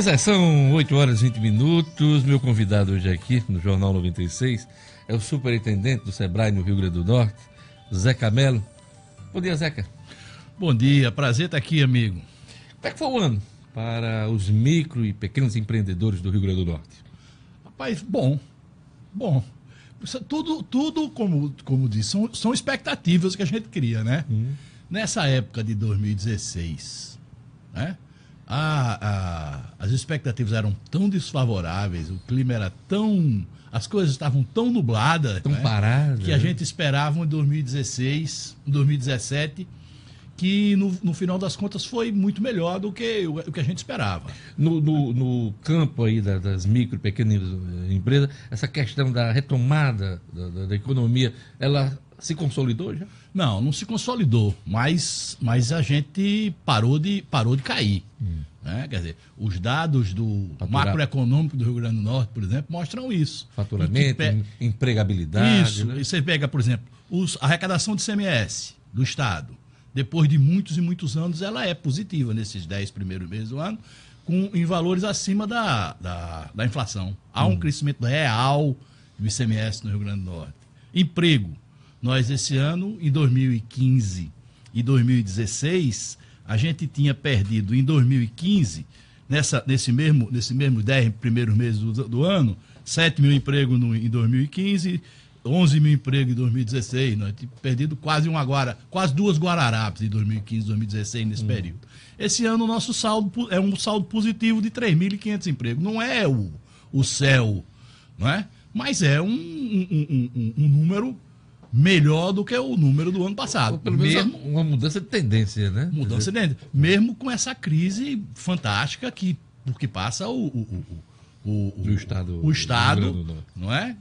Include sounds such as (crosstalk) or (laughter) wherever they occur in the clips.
Pois é, são 8 horas e 20 minutos. Meu convidado hoje aqui no Jornal 96 é o superintendente do Sebrae no Rio Grande do Norte, Zeca Camelo. Bom dia, Zeca. Bom dia, prazer estar aqui, amigo. Como é que foi o ano para os micro e pequenos empreendedores do Rio Grande do Norte? Rapaz, bom. Bom. É tudo, tudo como, como disse, são, são expectativas que a gente cria, né? Hum. Nessa época de 2016, né? a, a, as expectativas eram tão desfavoráveis, o clima era tão. As coisas estavam tão nubladas. Tão né? paradas. Que a né? gente esperava em 2016, 2017 que no, no, final das contas foi muito melhor do que o, o que a gente esperava. No, no, no campo aí das, das micro e pequenas eh, empresas, essa questão da retomada da, da, da economia, ela se consolidou já? Não, não se consolidou, mas, mas a gente parou de, parou de cair. Hum. Né? Quer dizer, os dados do Faturar. macroeconômico do Rio Grande do Norte, por exemplo, mostram isso. Faturamento, pe... empregabilidade. Isso. Né? E você pega, por exemplo, os, a arrecadação de CMS do Estado, depois de muitos e muitos anos, ela é positiva nesses 10 primeiros meses do ano, com, em valores acima da, da, da inflação. Há um hum. crescimento real do ICMS no Rio Grande do Norte. Emprego. Nós, esse ano, em 2015 e 2016, a gente tinha perdido em 2015, nessa, nesse mesmo, nesse mesmo 10 primeiros meses do, do ano, 7 mil empregos no, em 2015, 11 mil empregos em 2016, nós tínhamos perdido quase uma guara, quase duas Guararapes em 2015, 2016, nesse hum. período. Esse ano o nosso saldo é um saldo positivo de 3.500 empregos. Não é o, o céu, não é? mas é um, um, um, um número melhor do que o número do ano passado. pelo menos Mesmo, uma mudança de tendência, né? Mudança de tendência. Mesmo com essa crise fantástica que porque passa o, o, o, o, Estado. O Estado, não é?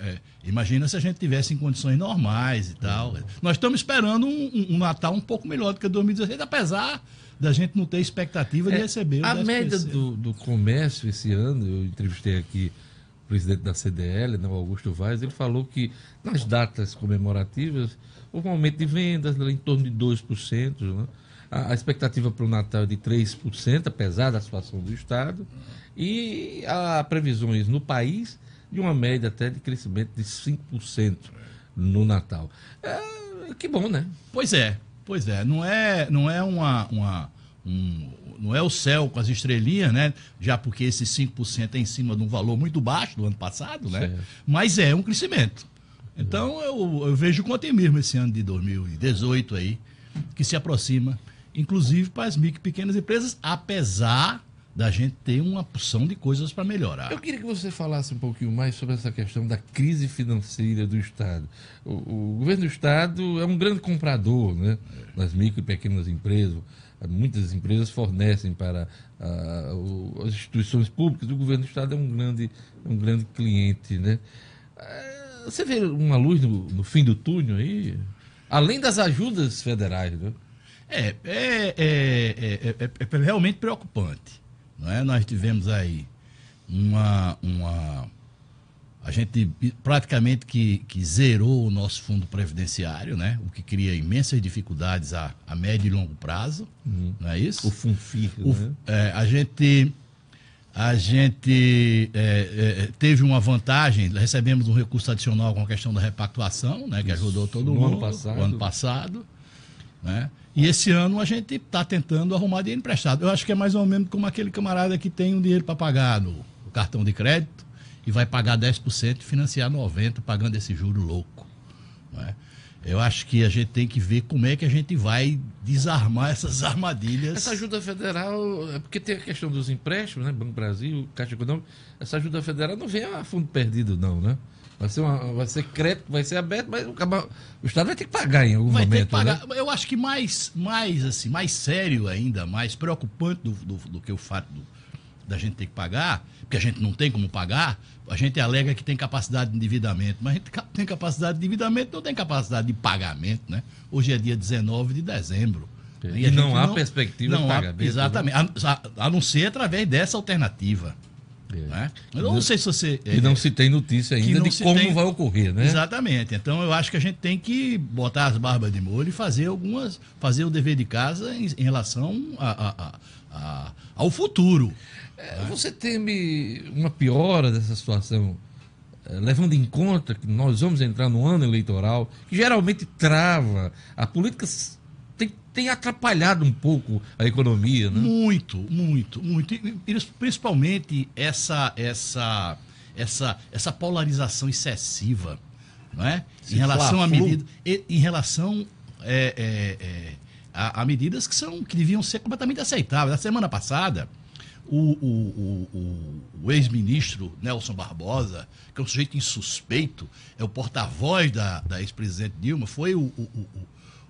é? Imagina se a gente tivesse em condições normais e tal. Uhum. Nós estamos esperando um, Natal um pouco melhor do que 2016, apesar da gente não ter expectativa de é, receber o A média do, do comércio esse ano, eu entrevistei aqui presidente da CDL, né, Augusto Vaz, ele falou que nas datas comemorativas houve um aumento de vendas né, em torno de 2%. Né? A, a expectativa para o Natal é de 3%, apesar da situação do Estado. E há previsões no país de uma média até de crescimento de 5% no Natal. É, que bom, né? Pois é, pois é. Não é, não é uma, uma um não é o céu com as estrelinhas, né? Já porque esse 5% é em cima de um valor muito baixo do ano passado, né? Certo. Mas é um crescimento. Então eu, eu vejo com otimismo esse ano de 2018 aí, que se aproxima, inclusive para as micro e pequenas empresas, apesar da gente ter uma porção de coisas para melhorar. Eu queria que você falasse um pouquinho mais sobre essa questão da crise financeira do Estado. O, o governo do Estado é um grande comprador né, é. das micro e pequenas empresas muitas empresas fornecem para o, as instituições públicas, o governo do Estado é um grande, um grande cliente. Né? você vê uma luz no, no, fim do túnel aí, além das ajudas federais. Né? É, é, é, é, realmente preocupante. Não é? Nós tivemos aí uma, uma a gente praticamente que, que zerou o nosso fundo previdenciário, né? o que cria imensas dificuldades a, a médio e longo prazo, uhum. não é isso? O FUNFIR, né? É, a gente, a gente é, é, é, teve uma vantagem, recebemos um recurso adicional com a questão da repactuação, né? que ajudou todo no mundo ano passado. ano passado. Né? E esse ano a gente está tentando arrumar dinheiro emprestado. Eu acho que é mais ou menos como aquele camarada que tem um dinheiro para pagar no cartão de crédito e vai pagar 10% e financiar 90% pagando esse juro louco. Né? Eu acho que a gente tem que ver como é que a gente vai desarmar essas armadilhas. Essa ajuda federal, é porque tem a questão dos empréstimos, né? Banco Brasil, Caixa Econômica, essa ajuda federal não vem a fundo perdido, não, né? Vai ser, uma, vai ser crédito, vai ser aberto, mas o, o Estado vai ter que pagar em algum vai momento. Ter que pagar. Né? Eu acho que mais, mais, assim, mais sério ainda, mais preocupante do, do, do que o fato do, da gente ter que pagar, porque a gente não tem como pagar, a gente alega que tem capacidade de endividamento, mas a gente tem capacidade de endividamento, não tem capacidade de pagamento, né? Hoje é dia 19 de dezembro. E, e não há não, perspectiva não de pagamento. Né? exatamente, a, a não ser através dessa alternativa. É. Né? Eu não, não sei se você. E é, não se tem notícia ainda de como tem, vai ocorrer, né? Exatamente. Então eu acho que a gente tem que botar as barbas de molho e fazer algumas. fazer o dever de casa em, em relação a, a, a, ao futuro. É, você teme uma piora dessa situação, é, levando em conta que nós vamos entrar no ano eleitoral, que geralmente trava. A política tem, tem atrapalhado um pouco a economia, né? Muito, muito, muito. E, principalmente essa, essa, essa, essa polarização excessiva, não é? em relação a medida, em relação é, é, é, a, a medidas que são que deviam ser completamente aceitáveis. Na semana passada, o, o, o, o ex-ministro Nelson Barbosa, que é um sujeito insuspeito, é o porta-voz da, da ex-presidente Dilma, foi o,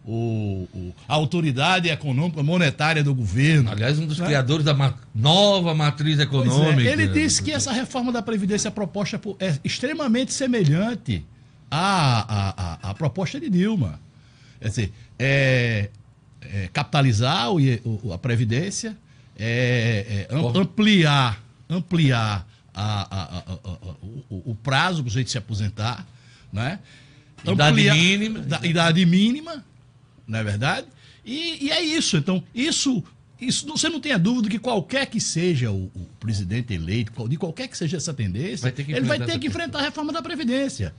o, o, a autoridade econômica monetária do governo. Aliás, um dos né? criadores da ma nova matriz é, econômica. É. Ele disse que essa reforma da Previdência proposta por, é extremamente semelhante à, à, à, à, proposta de Dilma. Quer dizer, é, é capitalizar o, a Previdência, é, é, ampliar, ampliar a, a, a, o, o, prazo para o jeito de se aposentar, né? Idade mínima. Da, idade mínima, não é verdade? E, e, é isso. Então, isso, isso você não tenha dúvida que qualquer que seja o, o presidente eleito, de qualquer que seja essa tendência, vai ele vai ter que enfrentar a reforma da Previdência.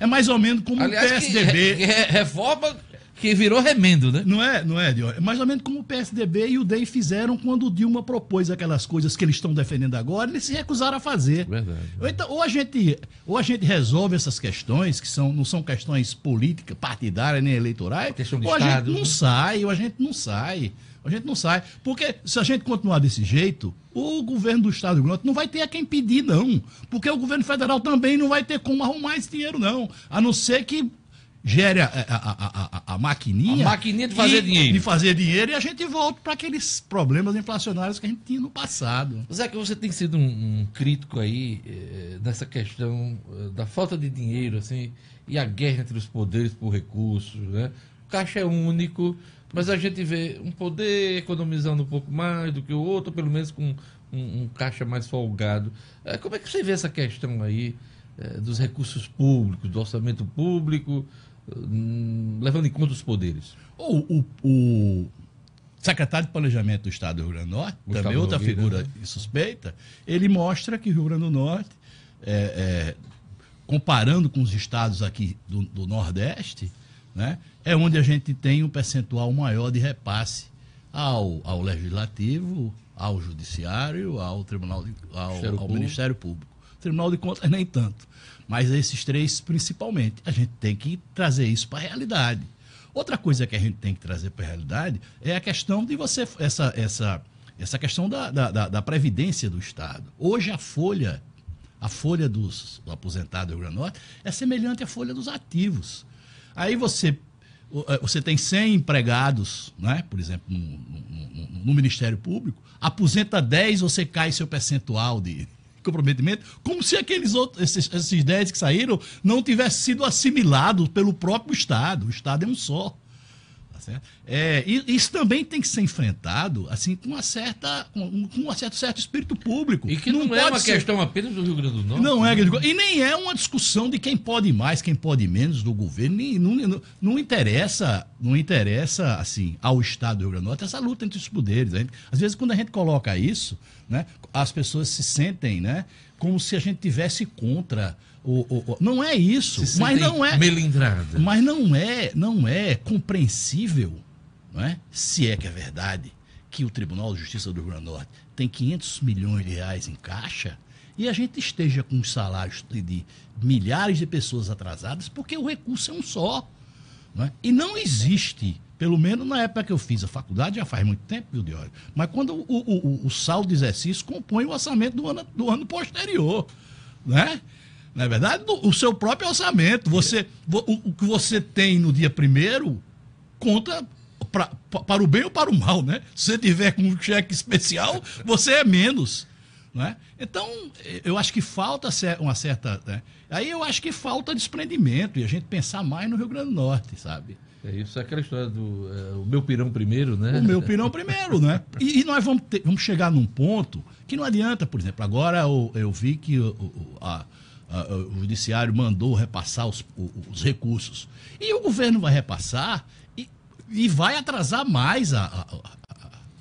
É mais ou menos como Aliás, o PSDB. Que, re, reforma que virou remendo, né? Não é, não é, Dior? É mais ou menos como o PSDB e o DEM fizeram quando o Dilma propôs aquelas coisas que eles estão defendendo agora, eles se recusaram a fazer. Verdade. Né? Ou, então, ou, a, gente, ou a gente resolve essas questões, que são, não são questões políticas, partidárias, nem eleitorais, é né? ou a gente não sai, ou a gente não sai. A gente não sai. Porque se a gente continuar desse jeito, o governo do Estado do Rio Grande não vai ter a quem pedir, não. Porque o governo federal também não vai ter como arrumar esse dinheiro, não. A não ser que gere a, a, a, a, maquininha. A maquininha de fazer e, dinheiro. De fazer dinheiro e a gente volta para aqueles problemas inflacionários que a gente tinha no passado. Zé, que você tem sido um, um crítico aí eh, nessa questão eh, da falta de dinheiro, assim, e a guerra entre os poderes por recursos, né? O caixa é único, mas a gente vê um poder economizando um pouco mais do que o outro, pelo menos com um, um caixa mais folgado. Eh, como é que você vê essa questão aí? dos recursos públicos, do orçamento público, Hum, levando em conta os poderes. O, o, o secretário de Planejamento do Estado do Rio Grande do Norte, Gustavo também outra Rovira, figura né? suspeita, ele mostra que o Rio Grande do Norte, é, é, comparando com os estados aqui do, do Nordeste, né, é onde a gente tem um percentual maior de repasse ao, ao Legislativo, ao Judiciário, ao Tribunal, ao, ao Ministério Público. Tribunal de Contas nem tanto. Mas esses três principalmente. A gente tem que trazer isso para a realidade. Outra coisa que a gente tem que trazer para a realidade é a questão de você. Essa, essa, essa questão da, da, da, da previdência do Estado. Hoje a folha, a folha dos do aposentados do Rio Grande do Norte, é semelhante à folha dos ativos. Aí você é, você tem 100 empregados, né? por exemplo, no, no, no, no, Ministério Público, aposenta 10, você cai seu percentual de, comprometimento, como se aqueles outros, esses, esses 10 que saíram não tivessem sido assimilados pelo próprio Estado. O Estado é um só. Tá é, isso também tem que ser enfrentado assim com uma certa com, um certo, certo espírito público. E que não, não é uma ser... questão apenas do Rio Grande do Norte. Não é, né? e nem é uma discussão de quem pode mais, quem pode menos do governo. Nem, não, não, não, interessa, não interessa assim ao Estado do Rio Grande do Norte essa luta entre os poderes. Gente, né? às vezes quando a gente coloca isso, né? As pessoas se sentem, né? Como se a gente tivesse contra o, o, o... não é isso, se mas não é melindrada. Mas não é, não é compreensível, não é? Se é que é verdade que o Tribunal de Justiça do Rio Grande do Norte tem 500 milhões de reais em caixa e a gente esteja com os salários de milhares de pessoas atrasadas porque o recurso é um só, não é? E não existe pelo menos na época que eu fiz a faculdade, já faz muito tempo, viu, Diório? Mas quando o, o, o, o saldo de exercício compõe o orçamento do ano, do ano posterior, né? Na é verdade, do, o seu próprio orçamento. Você, o, o que você tem no dia primeiro conta pra, pra, para o bem ou para o mal, né? Se você tiver com um cheque especial, você é menos. Né? Então, eu acho que falta uma certa. Né? Aí eu acho que falta desprendimento e a gente pensar mais no Rio Grande do Norte, sabe? É isso, é aquela história do é, o meu pirão primeiro, né? O meu pirão primeiro, né? E, e nós vamos, ter, vamos chegar num ponto que não adianta, por exemplo, agora eu, eu vi que o, o, a, a, o judiciário mandou repassar os, os, recursos. E o governo vai repassar e, e vai atrasar mais a, a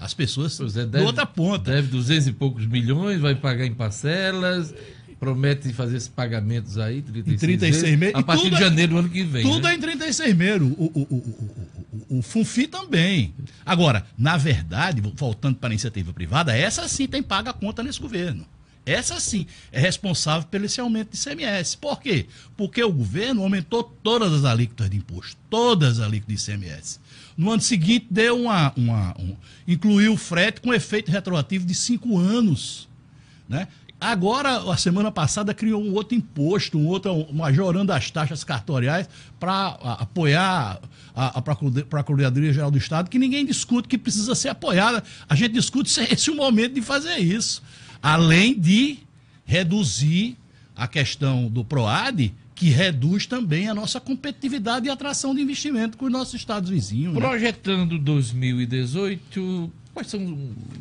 as pessoas é, deve, outra ponta. Deve 200 e poucos milhões, vai pagar em parcelas, promete fazer esses pagamentos aí, 36, em meses. A partir de é- janeiro do ano que vem. Tudo né? é em 36 meses. O, o, o, o, FUFI também. Agora, na verdade, voltando para a iniciativa privada, essa sim tem paga a conta nesse governo. Essa sim é responsável pelo esse aumento de ICMS. Por quê? Porque o governo aumentou todas as alíquotas de imposto, todas as alíquotas de ICMS. No ano seguinte, deu uma. uma um, incluiu o frete com efeito retroativo de cinco anos. Né? Agora, a semana passada, criou um outro imposto, um outro, majorando as taxas cartoriais para apoiar a, a Procuradoria Geral do Estado, que ninguém discute que precisa ser apoiada. A gente discute se é esse é o momento de fazer isso. Além de reduzir a questão do PROAD, que reduz também a nossa competitividade e atração de investimento com os nossos estados vizinhos. Né? Projetando né? 2018, quais são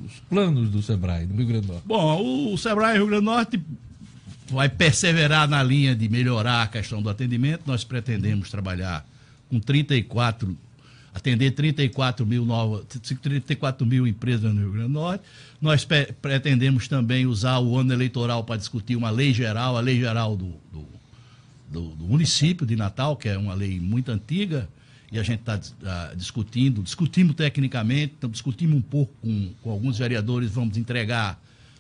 os planos do SEBRAE no Rio Grande do Norte? Bom, o SEBRAE Rio Grande do Norte vai perseverar na linha de melhorar a questão do atendimento. Nós pretendemos trabalhar com 34 atender 34 mil, novas, 34 mil empresas no Rio Grande do Norte. Nós pretendemos também usar o ano eleitoral para discutir uma lei geral, a lei geral do, do, do, do município de Natal, que é uma lei muito antiga, e a gente está uh, tá discutindo, discutimos tecnicamente, então discutimos um pouco com, com alguns vereadores, vamos entregar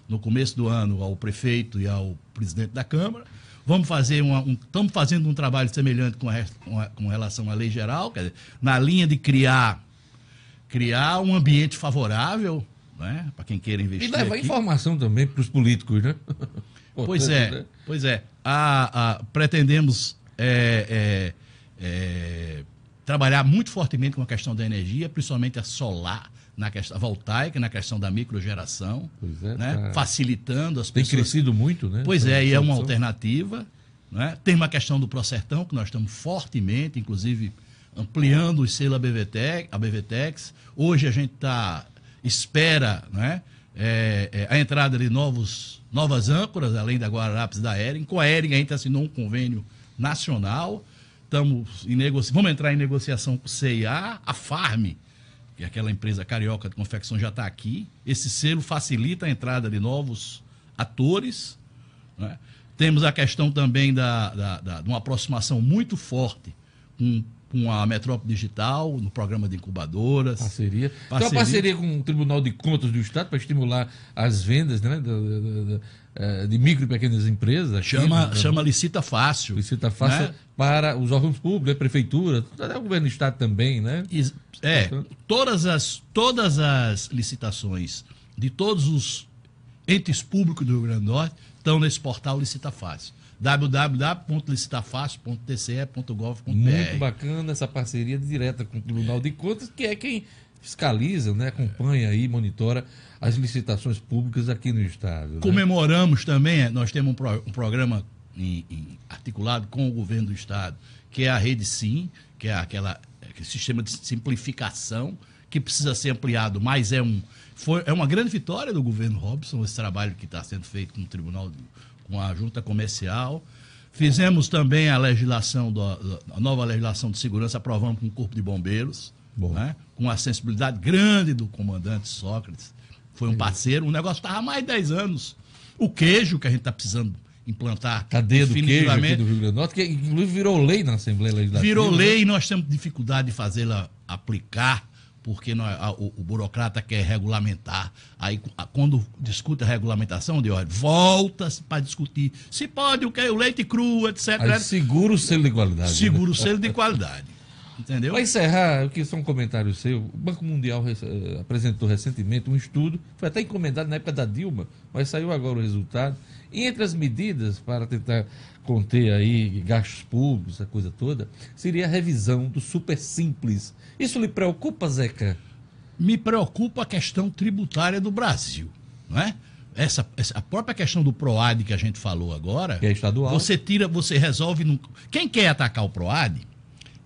no começo do ano ao prefeito e ao presidente da Câmara Vamos fazer uma, um, estamos fazendo um trabalho semelhante com, a, com, a, com relação à lei geral, dizer, na linha de criar, criar um ambiente favorável né, para quem queira investir. E levar informação também para os políticos, né? (laughs) pois é, né? pois é. A, a pretendemos é, é, é, trabalhar muito fortemente com a questão da energia, principalmente a solar, na questão voltaica, na questão da microgeração, é, né? Tá... facilitando as Tem pessoas. Tem crescido muito, né? Pois é, e é uma alternativa. Né? Tem uma questão do Prosertão que nós estamos fortemente, inclusive, ampliando o selo ABVTEC, a BVTEX. Hoje a gente tá, espera né? É, é, a entrada de novos, novas âncoras, além da Guararapes da Ering. Com a Ering a gente assinou um convênio nacional Estamos em negocia... Vamos entrar em negociação com o CIA, a Farm, que é aquela empresa carioca de confecção já está aqui. Esse selo facilita a entrada de novos atores. Né? Temos a questão também da, da, da, de uma aproximação muito forte com, com a Metrópole Digital, no programa de incubadoras. Parceria. parceria. Então, a parceria com o Tribunal de Contas do Estado para estimular as vendas né, da, eh, de micro e pequenas empresas. Chama, aqui, chama licita fácil. Licita fácil né? para os órgãos públicos, a é prefeitura, até o governo do estado também, né? É, todas as, todas as licitações de todos os entes públicos do Rio Grande do Norte estão nesse portal Licita Fácil www.licitafácil.tce.gov.br Muito bacana essa parceria direta com o Tribunal de Contas, que é quem fiscaliza, né, acompanha e monitora as licitações públicas aqui no Estado. Né? Comemoramos também, é, nós temos um, pro, um programa em, em, articulado com o governo do Estado, que é a Rede Sim, que é aquela, aquele sistema de simplificação que precisa ser ampliado, mas é, um, foi, é uma grande vitória do governo Robson, esse trabalho que está sendo feito com Tribunal, com a Junta Comercial. Fizemos também a legislação, do, a nova legislação de segurança, aprovamos com o Corpo de Bombeiros né? com a sensibilidade grande do comandante Sócrates. Foi um parceiro, o negócio estava há mais de 10 anos. O queijo que a gente está precisando implantar. Cadê do queijo aqui do Rio Grande do Norte, que inclusive virou lei na Assembleia Legislativa. Virou né? lei e nós temos dificuldade de fazê-la aplicar, porque nós, a, o, o, burocrata quer regulamentar. Aí, a, quando discute a regulamentação, de olha, volta-se para discutir se pode o que? O leite cru, etc. Aí, seguro o selo de qualidade. Né? Seguro o selo de qualidade. Entendeu? Para encerrar, eu queria só um comentário seu. O Banco Mundial eh, apresentou recentemente um estudo, foi até encomendado na época da Dilma, mas saiu agora o resultado. E entre as medidas para tentar conter aí gastos públicos, essa coisa toda, seria a revisão do super simples. Isso lhe preocupa, Zeca? Me preocupa a questão tributária do Brasil, não é? Essa, essa, a própria questão do PROAD que a gente falou agora. Que é estadual. Você tira, você resolve. Num... Quem quer atacar o PROAD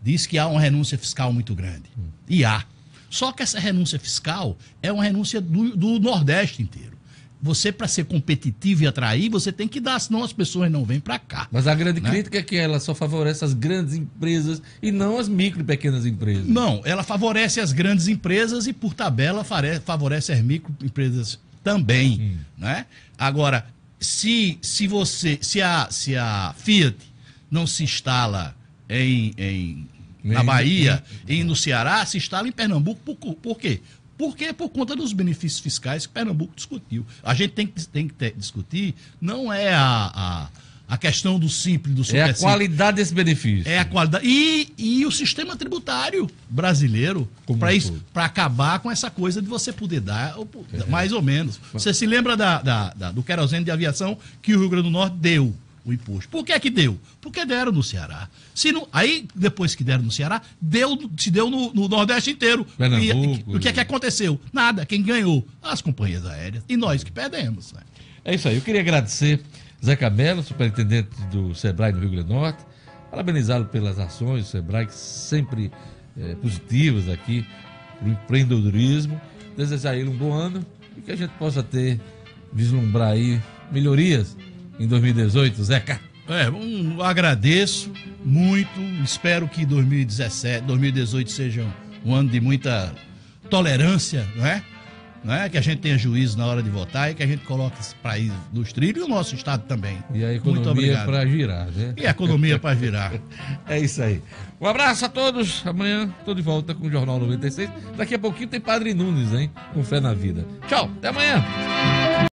diz que há uma renúncia fiscal muito grande. E há. Só que essa renúncia fiscal é uma renúncia do, do Nordeste inteiro. Você, para ser competitivo e atrair, você tem que dar, senão as pessoas não vêm para cá. Mas a grande né? crítica é que ela só favorece as grandes empresas e não as micro e pequenas empresas. Não, ela favorece as grandes empresas e, por tabela, favorece as microempresas também. Hum. Né? Agora, se, se você se a, se a Fiat não se instala em, em na Bahia é. e no Ceará se instala em Pernambuco. Por, por quê? Porque é por conta dos benefícios fiscais que Pernambuco discutiu. A gente tem que, tem que ter, discutir, não é a, a a questão do simples, do super É a qualidade desse benefício. É a qualidade. E, e o sistema tributário brasileiro para isso, para acabar com essa coisa de você poder dar, ou, é. mais ou menos. Você se lembra da, da, da, do querosene de aviação que o Rio Grande do Norte deu? o imposto. Por que é que deu? Porque deram no Ceará. Se não, aí, depois que deram no Ceará, deu, se deu no, no Nordeste inteiro. e, o que é que né? aconteceu? Nada. Quem ganhou? As companhias aéreas. E nós que perdemos. Né? É isso aí. Eu queria agradecer Zé Cabelo, superintendente do Sebrae no Rio Grande do Norte, parabenizá-lo pelas ações do Sebrae, sempre é, positivas aqui, para o empreendedorismo. Desejar ele um bom ano e que a gente possa ter, vislumbrar aí melhorias em 2018, Zeca? É, um, agradeço muito, espero que 2017, 2018 seja um ano de muita tolerância, não é? Não é? Que a gente tenha juízo na hora de votar e que a gente coloque esse país nos trilhos e o nosso Estado também. E a economia para girar, né? E a economia para girar. (laughs) É isso aí. Um abraço a todos. Amanhã estou de volta com o Jornal 96. Daqui a pouquinho tem Padre Nunes, hein? Com fé na vida. Tchau, até amanhã.